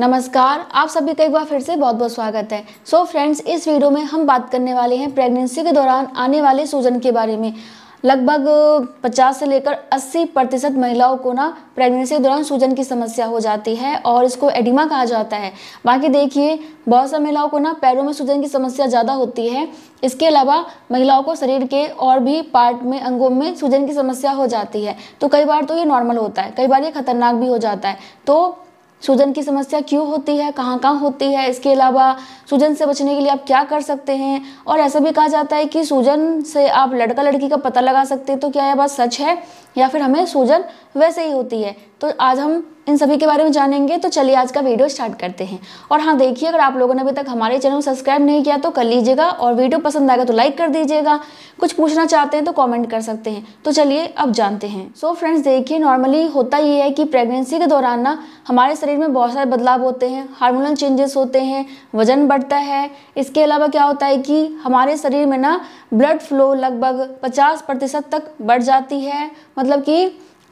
नमस्कार आप सभी का एक बार फिर से बहुत बहुत स्वागत है सो so फ्रेंड्स इस वीडियो में हम बात करने वाले हैं प्रेगनेंसी के दौरान आने वाले सूजन के बारे में लगभग 50 से लेकर 80 प्रतिशत महिलाओं को ना प्रेगनेंसी के दौरान सूजन की समस्या हो जाती है और इसको एडिमा कहा जाता है बाकी देखिए बहुत सारी महिलाओं को ना पैरों में सूजन की समस्या ज़्यादा होती है इसके अलावा महिलाओं को शरीर के और भी पार्ट में अंगों में सूजन की समस्या हो जाती है तो कई बार तो ये नॉर्मल होता है कई बार ये खतरनाक भी हो जाता है तो सूजन की समस्या क्यों होती है कहाँ कहाँ होती है इसके अलावा सूजन से बचने के लिए आप क्या कर सकते हैं और ऐसा भी कहा जाता है कि सूजन से आप लड़का लड़की का पता लगा सकते हैं तो क्या यह बात सच है या फिर हमें सूजन वैसे ही होती है तो आज हम इन सभी के बारे में जानेंगे तो चलिए आज का वीडियो स्टार्ट करते हैं और हाँ देखिए अगर आप लोगों ने अभी तक हमारे चैनल सब्सक्राइब नहीं किया तो कर लीजिएगा और वीडियो पसंद आएगा तो लाइक कर दीजिएगा कुछ पूछना चाहते हैं तो कॉमेंट कर सकते हैं तो चलिए अब जानते हैं सो फ्रेंड्स देखिए नॉर्मली होता ये है कि प्रेगनेंसी के दौरान ना हमारे शरीर में बहुत सारे बदलाव होते हैं हार्मोनल चेंजेस होते हैं वजन बढ़ता है इसके अलावा क्या होता है कि हमारे शरीर में ना ब्लड फ्लो लगभग पचास प्रतिशत तक बढ़ जाती है मतलब कि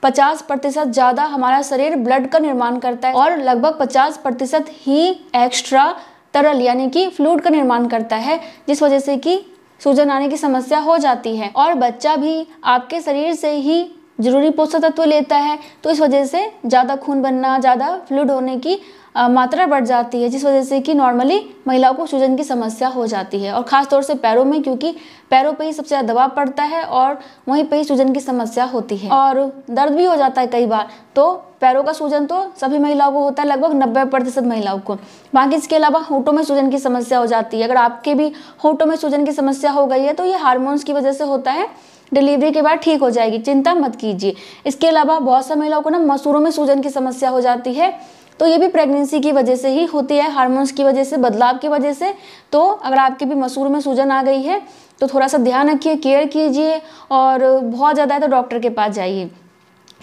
50 प्रतिशत ज़्यादा हमारा शरीर ब्लड का निर्माण करता है और लगभग 50 प्रतिशत ही एक्स्ट्रा तरल यानी कि फ्लूड का निर्माण करता है जिस वजह से कि सूजन आने की समस्या हो जाती है और बच्चा भी आपके शरीर से ही जरूरी पोषक तत्व लेता है तो इस वजह से ज़्यादा खून बनना ज़्यादा फ्लूड होने की मात्रा बढ़ जाती है जिस वजह से कि नॉर्मली महिलाओं को सूजन की समस्या हो जाती है और ख़ास तौर से पैरों में क्योंकि पैरों पे ही सबसे ज़्यादा दबाव पड़ता है और वहीं पर ही सूजन की समस्या होती है और दर्द भी हो जाता है कई बार तो पैरों का सूजन तो सभी महिलाओं को होता है लगभग नब्बे प्रतिशत महिलाओं को बाकी इसके अलावा होटों में सूजन की समस्या हो जाती है अगर आपके भी होटों में सूजन की समस्या हो गई है तो ये हार्मोन्स की वजह से होता है डिलीवरी के बाद ठीक हो जाएगी चिंता मत कीजिए इसके अलावा बहुत सारी महिलाओं को ना मसूरों में सूजन की समस्या हो जाती है तो ये भी प्रेगनेंसी की वजह से ही होती है हार्मोन्स की वजह से बदलाव की वजह से तो अगर आपके भी मसूर में सूजन आ गई है तो थोड़ा सा ध्यान रखिए केयर कीजिए और बहुत ज़्यादा है तो डॉक्टर के पास जाइए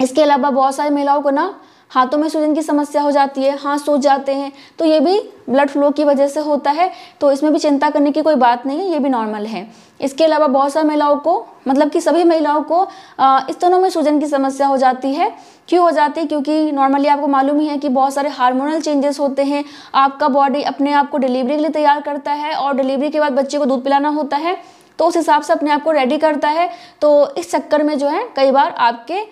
इसके अलावा बहुत सारी महिलाओं को ना हाथों में सूजन की समस्या हो जाती है हाथ सूज जाते हैं तो ये भी ब्लड फ्लो की वजह से होता है तो इसमें भी चिंता करने की कोई बात नहीं है ये भी नॉर्मल है इसके अलावा बहुत सारी महिलाओं को मतलब कि सभी महिलाओं को स्तनों में सूजन की समस्या हो जाती है क्यों हो जाती है क्योंकि नॉर्मली आपको मालूम ही है कि बहुत सारे हार्मोनल चेंजेस होते हैं आपका बॉडी अपने आप को डिलीवरी के लिए तैयार करता है और डिलीवरी के बाद बच्चे को दूध पिलाना होता है तो उस हिसाब से अपने आप को रेडी करता है तो इस चक्कर में जो है कई बार आपके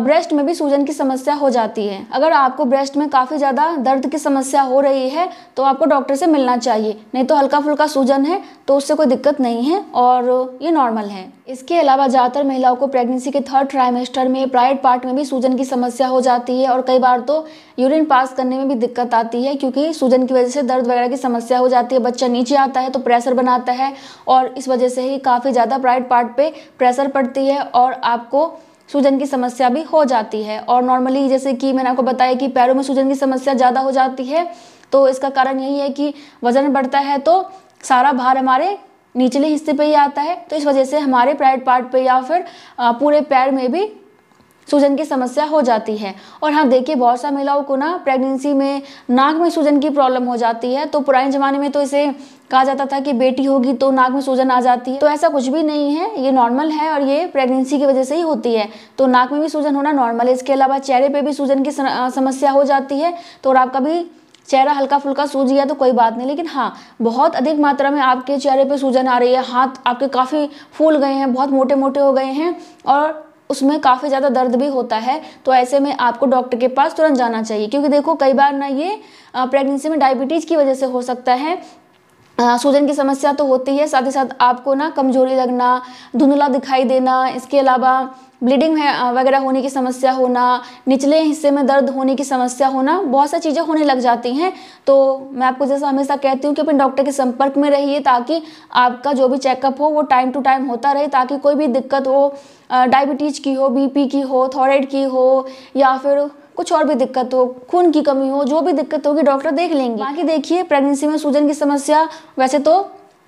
ब्रेस्ट में भी सूजन की समस्या हो जाती है अगर आपको ब्रेस्ट में काफ़ी ज़्यादा दर्द की समस्या हो रही है तो आपको डॉक्टर से मिलना चाहिए नहीं तो हल्का फुल्का सूजन है तो उससे कोई दिक्कत नहीं है और ये नॉर्मल है इसके अलावा ज़्यादातर महिलाओं को प्रेगनेंसी के थर्ड ट्राइमेस्टर में प्राइड पार्ट में भी सूजन की समस्या हो जाती है और कई बार तो यूरिन पास करने में भी दिक्कत आती है क्योंकि सूजन की वजह से दर्द वगैरह की समस्या हो जाती है बच्चा नीचे आता है तो प्रेशर बनाता है और इस वजह से ही काफ़ी ज़्यादा प्राइड पार्ट पर प्रेशर पड़ती है और आपको सूजन की समस्या भी हो जाती है और नॉर्मली जैसे कि मैंने आपको बताया कि पैरों में सूजन की समस्या ज़्यादा हो जाती है तो इसका कारण यही है कि वजन बढ़ता है तो सारा भार हमारे निचले हिस्से पे ही आता है तो इस वजह से हमारे प्राइड पार्ट पे या फिर पूरे पैर में भी सूजन की समस्या हो जाती है और हाँ देखिए बहुत सा महिलाओं को ना प्रेगनेंसी में नाक में सूजन की प्रॉब्लम हो जाती है तो पुराने ज़माने में तो इसे कहा जाता था कि बेटी होगी तो नाक में सूजन आ जाती है तो ऐसा कुछ भी नहीं है ये नॉर्मल है और ये प्रेगनेंसी की वजह से ही होती है तो नाक में भी सूजन होना नॉर्मल है इसके अलावा चेहरे पर भी सूजन की समस्या हो जाती है तो और आपका भी चेहरा हल्का फुल्का सूज गया तो कोई बात नहीं लेकिन हाँ बहुत अधिक मात्रा में आपके चेहरे पे सूजन आ रही है हाथ आपके काफ़ी फूल गए हैं बहुत मोटे मोटे हो गए हैं और उसमें काफ़ी ज़्यादा दर्द भी होता है तो ऐसे में आपको डॉक्टर के पास तुरंत जाना चाहिए क्योंकि देखो कई बार ना ये प्रेगनेंसी में डायबिटीज़ की वजह से हो सकता है सूजन की समस्या तो होती है साथ ही साथ आपको ना कमजोरी लगना धुंधला दिखाई देना इसके अलावा ब्लीडिंग वगैरह होने की समस्या होना निचले हिस्से में दर्द होने की समस्या होना बहुत सारी चीज़ें होने लग जाती हैं तो मैं आपको जैसा हमेशा कहती हूँ कि अपने डॉक्टर के संपर्क में रहिए ताकि आपका जो भी चेकअप हो वो टाइम टू टाइम होता रहे ताकि कोई भी दिक्कत हो डायबिटीज की हो बीपी की हो थॉरेड की हो या फिर कुछ और भी दिक्कत हो खून की कमी हो जो भी दिक्कत होगी डॉक्टर देख लेंगे बाकी देखिए प्रेगनेंसी में सूजन की समस्या वैसे तो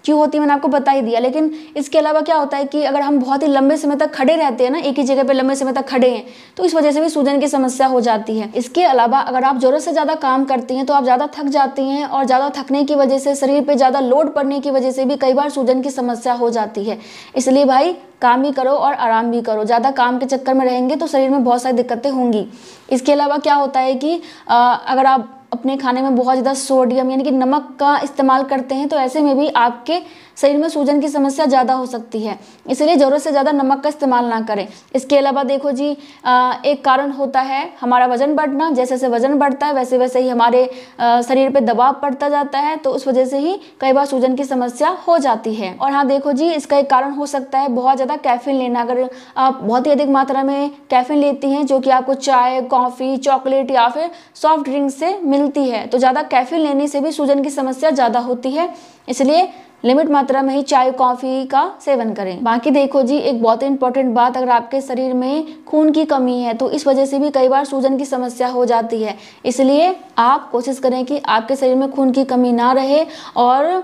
क्यों होती है मैंने आपको बता ही दिया लेकिन इसके अलावा क्या होता है कि अगर हम बहुत ही लंबे समय तक खड़े रहते हैं ना एक ही जगह पर लंबे समय तक खड़े हैं तो इस वजह से भी सूजन की समस्या हो जाती है इसके अलावा अगर आप ज़रूरत से ज़्यादा काम करती हैं तो आप ज़्यादा थक जाती हैं और ज़्यादा थकने की वजह से शरीर पर ज़्यादा लोड पड़ने की वजह से भी कई बार सूजन की समस्या हो जाती है इसलिए भाई काम भी करो और आराम भी करो ज़्यादा काम के चक्कर में रहेंगे तो शरीर में बहुत सारी दिक्कतें होंगी इसके अलावा क्या होता है कि अगर आप अपने खाने में बहुत ज़्यादा सोडियम यानी कि नमक का इस्तेमाल करते हैं तो ऐसे में भी आपके शरीर में सूजन की समस्या ज़्यादा हो सकती है इसलिए ज़रूरत से ज़्यादा नमक का इस्तेमाल ना करें इसके अलावा देखो जी एक कारण होता है हमारा वजन बढ़ना जैसे जैसे वजन बढ़ता है वैसे वैसे ही हमारे शरीर पर दबाव पड़ता जाता है तो उस वजह से ही कई बार सूजन की समस्या हो जाती है और हाँ देखो जी इसका एक कारण हो सकता है बहुत ज़्यादा कैफिन लेना अगर आप बहुत ही अधिक मात्रा में कैफिन लेती हैं जो कि आपको चाय कॉफ़ी चॉकलेट या फिर सॉफ्ट ड्रिंक से मिलती है तो ज़्यादा कैफिन लेने से भी सूजन की समस्या ज़्यादा होती है इसलिए लिमिट मात्रा में ही चाय कॉफी का सेवन करें बाकी देखो जी एक बहुत इंपॉर्टेंट बात अगर आपके शरीर में खून की कमी है तो इस वजह से भी कई बार सूजन की समस्या हो जाती है इसलिए आप कोशिश करें कि आपके शरीर में खून की कमी ना रहे और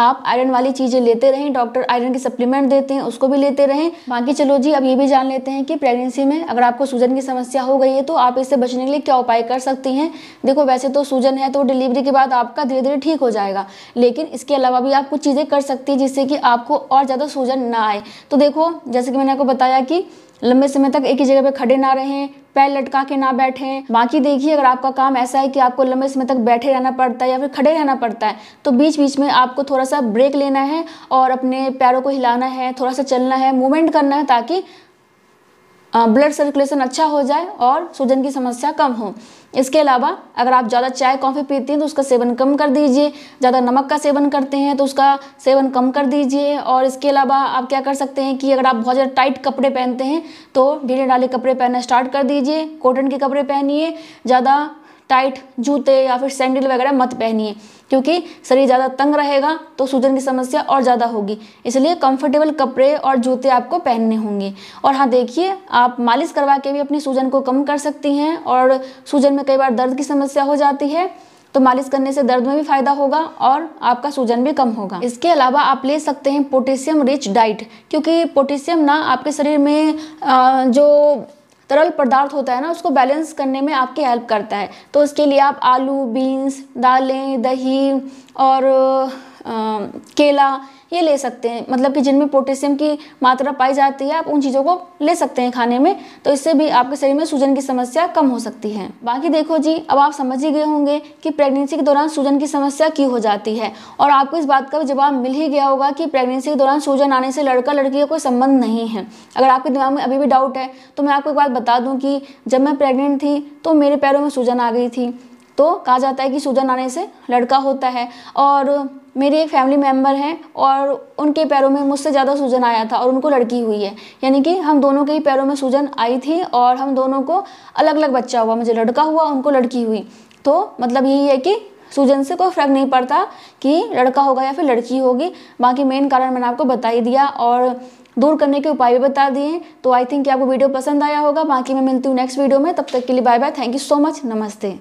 आप आयरन वाली चीज़ें लेते रहें डॉक्टर आयरन की सप्लीमेंट देते हैं उसको भी लेते रहें बाकी चलो जी अब ये भी जान लेते हैं कि प्रेगनेंसी में अगर आपको सूजन की समस्या हो गई है तो आप इससे बचने के लिए क्या उपाय कर सकती हैं देखो वैसे तो सूजन है तो डिलीवरी के बाद आपका धीरे धीरे ठीक हो जाएगा लेकिन इसके अलावा भी आप कुछ चीज़ें कर सकती हैं जिससे कि आपको और ज़्यादा सूजन ना आए तो देखो जैसे कि मैंने आपको बताया कि लंबे समय तक एक ही जगह पे खड़े ना रहें पैर लटका के ना बैठें बाकी देखिए अगर आपका काम ऐसा है कि आपको लंबे समय तक बैठे रहना पड़ता है या फिर खड़े रहना पड़ता है तो बीच बीच में आपको थोड़ा सा ब्रेक लेना है और अपने पैरों को हिलाना है थोड़ा सा चलना है मूवमेंट करना है ताकि ब्लड सर्कुलेशन अच्छा हो जाए और सूजन की समस्या कम हो इसके अलावा अगर आप ज़्यादा चाय कॉफ़ी पीते हैं तो उसका सेवन कम कर दीजिए ज़्यादा नमक का सेवन करते हैं तो उसका सेवन कम कर दीजिए और इसके अलावा आप क्या कर सकते हैं कि अगर आप बहुत ज़्यादा टाइट कपड़े पहनते हैं तो ढीले डाले कपड़े पहनना स्टार्ट कर दीजिए कॉटन के कपड़े पहनिए ज़्यादा टाइट जूते या फिर सैंडल वगैरह मत पहनिए क्योंकि शरीर ज़्यादा तंग रहेगा तो सूजन की समस्या और ज़्यादा होगी इसलिए कंफर्टेबल कपड़े और जूते आपको पहनने होंगे और हाँ देखिए आप मालिश करवा के भी अपनी सूजन को कम कर सकती हैं और सूजन में कई बार दर्द की समस्या हो जाती है तो मालिश करने से दर्द में भी फायदा होगा और आपका सूजन भी कम होगा इसके अलावा आप ले सकते हैं पोटेशियम रिच डाइट क्योंकि पोटेशियम ना आपके शरीर में जो तरल पदार्थ होता है ना उसको बैलेंस करने में आपकी हेल्प करता है तो उसके लिए आप आलू बीन्स दालें दही और आ, केला ये ले सकते हैं मतलब कि जिनमें पोटेशियम की मात्रा पाई जाती है आप उन चीज़ों को ले सकते हैं खाने में तो इससे भी आपके शरीर में सूजन की समस्या कम हो सकती है बाकी देखो जी अब आप समझ ही गए होंगे कि प्रेगनेंसी के दौरान सूजन की समस्या क्यों हो जाती है और आपको इस बात का जवाब मिल ही गया होगा कि प्रेगनेंसी के दौरान सूजन आने से लड़का लड़की का कोई संबंध नहीं है अगर आपके दिमाग में अभी भी डाउट है तो मैं आपको एक बात बता दूँ कि जब मैं प्रेगनेंट थी तो मेरे पैरों में सूजन आ गई थी तो कहा जाता है कि सूजन आने से लड़का होता है और मेरे एक फैमिली मेम्बर हैं और उनके पैरों में मुझसे ज़्यादा सूजन आया था और उनको लड़की हुई है यानी कि हम दोनों के ही पैरों में सूजन आई थी और हम दोनों को अलग अलग बच्चा हुआ मुझे लड़का हुआ उनको लड़की हुई तो मतलब यही है कि सूजन से कोई फ़र्क नहीं पड़ता कि लड़का होगा या फिर लड़की होगी बाकी मेन कारण मैंने आपको बता ही दिया और दूर करने के उपाय भी बता दिए तो आई थिंक आपको वीडियो पसंद आया होगा बाकी मैं मिलती हूँ नेक्स्ट वीडियो में तब तक के लिए bye bye thank you so much नमस्ते